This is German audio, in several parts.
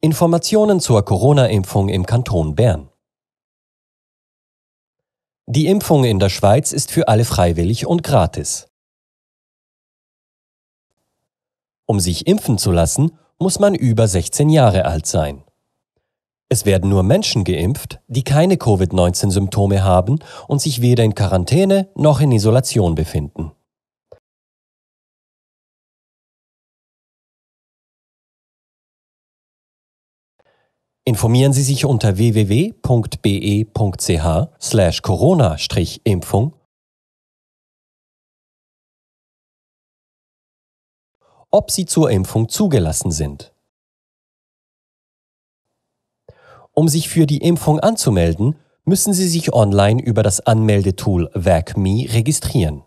Informationen zur Corona-Impfung im Kanton Bern. Die Impfung in der Schweiz ist für alle freiwillig und gratis. Um sich impfen zu lassen, muss man über 16 Jahre alt sein. Es werden nur Menschen geimpft, die keine Covid-19-Symptome haben und sich weder in Quarantäne noch in Isolation befinden. Informieren Sie sich unter www.be.ch/slash Corona-Impfung ob sie zur Impfung zugelassen sind. Um sich für die Impfung anzumelden, müssen Sie sich online über das Anmeldetool WACME registrieren.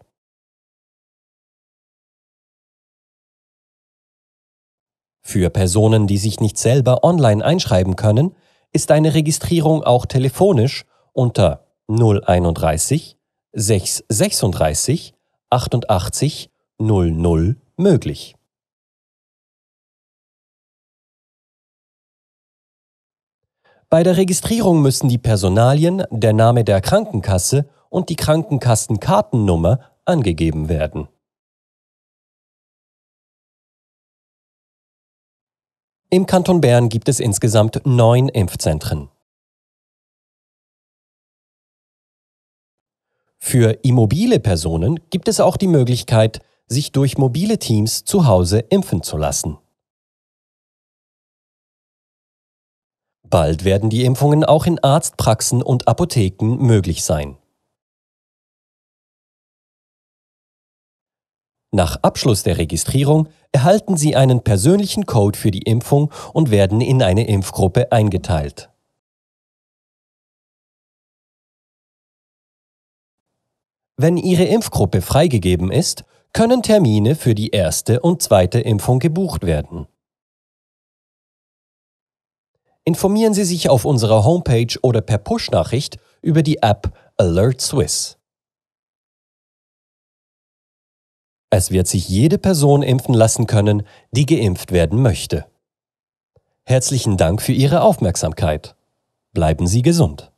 Für Personen, die sich nicht selber online einschreiben können, ist eine Registrierung auch telefonisch unter 031 636 88 00 möglich. Bei der Registrierung müssen die Personalien, der Name der Krankenkasse und die Krankenkassenkartennummer angegeben werden. Im Kanton Bern gibt es insgesamt neun Impfzentren. Für immobile Personen gibt es auch die Möglichkeit, sich durch mobile Teams zu Hause impfen zu lassen. Bald werden die Impfungen auch in Arztpraxen und Apotheken möglich sein. Nach Abschluss der Registrierung erhalten Sie einen persönlichen Code für die Impfung und werden in eine Impfgruppe eingeteilt. Wenn Ihre Impfgruppe freigegeben ist, können Termine für die erste und zweite Impfung gebucht werden. Informieren Sie sich auf unserer Homepage oder per Push-Nachricht über die App Alert Swiss. Es wird sich jede Person impfen lassen können, die geimpft werden möchte. Herzlichen Dank für Ihre Aufmerksamkeit. Bleiben Sie gesund.